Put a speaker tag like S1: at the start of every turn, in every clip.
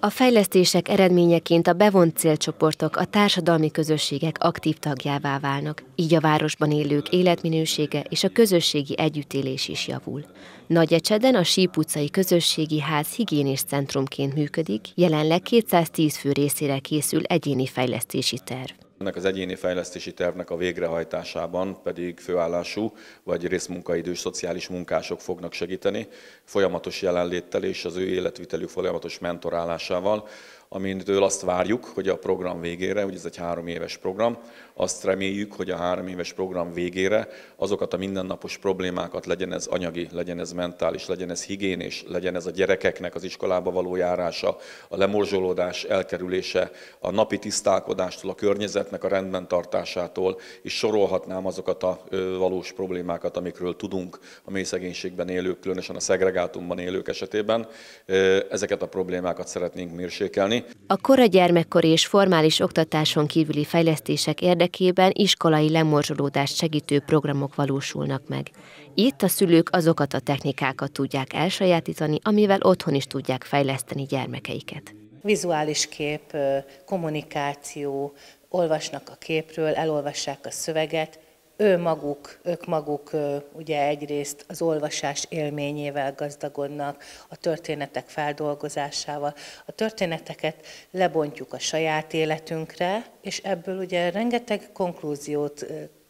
S1: A fejlesztések eredményeként a bevont célcsoportok a társadalmi közösségek aktív tagjává válnak, így a városban élők életminősége és a közösségi együttélés is javul. Ecseden a Sípucai Közösségi Ház higiénés centrumként működik, jelenleg 210 fő részére készül egyéni fejlesztési terv.
S2: Ennek az egyéni fejlesztési tervnek a végrehajtásában pedig főállású vagy részmunkaidős szociális munkások fognak segíteni, folyamatos jelenléttel és az ő életvitelük folyamatos mentorálásával, amintől azt várjuk, hogy a program végére, ugye ez egy három éves program, azt reméljük, hogy a három éves program végére azokat a mindennapos problémákat, legyen ez anyagi, legyen ez mentális, legyen ez higiénés, legyen ez a gyerekeknek az iskolába való járása, a lemorzsolódás elkerülése, a napi tisztálkodástól, a környezetnek a rendben tartásától, és sorolhatnám azokat a valós problémákat, amikről tudunk a mély szegénységben élők, különösen a szegregátumban élők esetében. Ezeket a problémákat szeretnénk mérsékelni tanulni.
S1: A kora gyermekkori és formális oktatáson kívüli fejlesztések érdekében iskolai lemorzsolódást segítő programok valósulnak meg. Itt a szülők azokat a technikákat tudják elsajátítani, amivel otthon is tudják fejleszteni gyermekeiket.
S3: Vizuális kép, kommunikáció, olvasnak a képről, elolvassák a szöveget, ő maguk, ők maguk ugye egyrészt az olvasás élményével gazdagodnak, a történetek feldolgozásával. A történeteket lebontjuk a saját életünkre, és ebből ugye rengeteg konklúziót,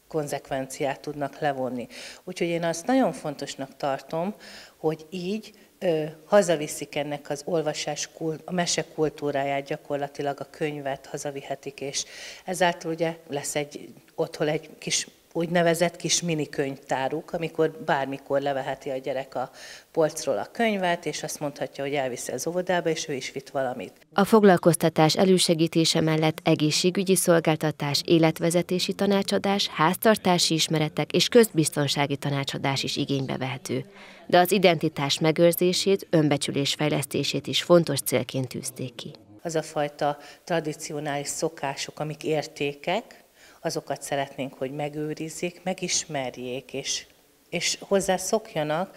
S3: konzekvenciát tudnak levonni. Úgyhogy én azt nagyon fontosnak tartom, hogy így ö, hazaviszik ennek az olvasás, a mese kultúráját gyakorlatilag a könyvet hazavihetik, és ezáltal ugye lesz egy otthon egy kis úgynevezett kis mini könyvtáruk, amikor bármikor leveheti a gyerek a polcról a könyvet, és azt mondhatja, hogy elviszi az óvodába, és ő is vitt valamit.
S1: A foglalkoztatás elősegítése mellett egészségügyi szolgáltatás, életvezetési tanácsadás, háztartási ismeretek és közbiztonsági tanácsadás is igénybe vehető. De az identitás megőrzését, önbecsülés fejlesztését is fontos célként tűzték ki.
S3: Az a fajta tradicionális szokások, amik értékek, azokat szeretnénk, hogy megőrizzék, megismerjék, és, és hozzá szokjanak,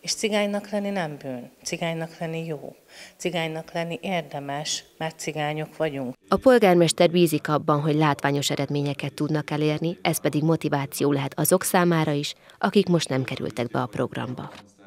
S3: és cigánynak lenni nem bűn, cigánynak lenni jó, cigánynak lenni érdemes, mert cigányok vagyunk.
S1: A polgármester bízik abban, hogy látványos eredményeket tudnak elérni, ez pedig motiváció lehet azok számára is, akik most nem kerültek be a programba.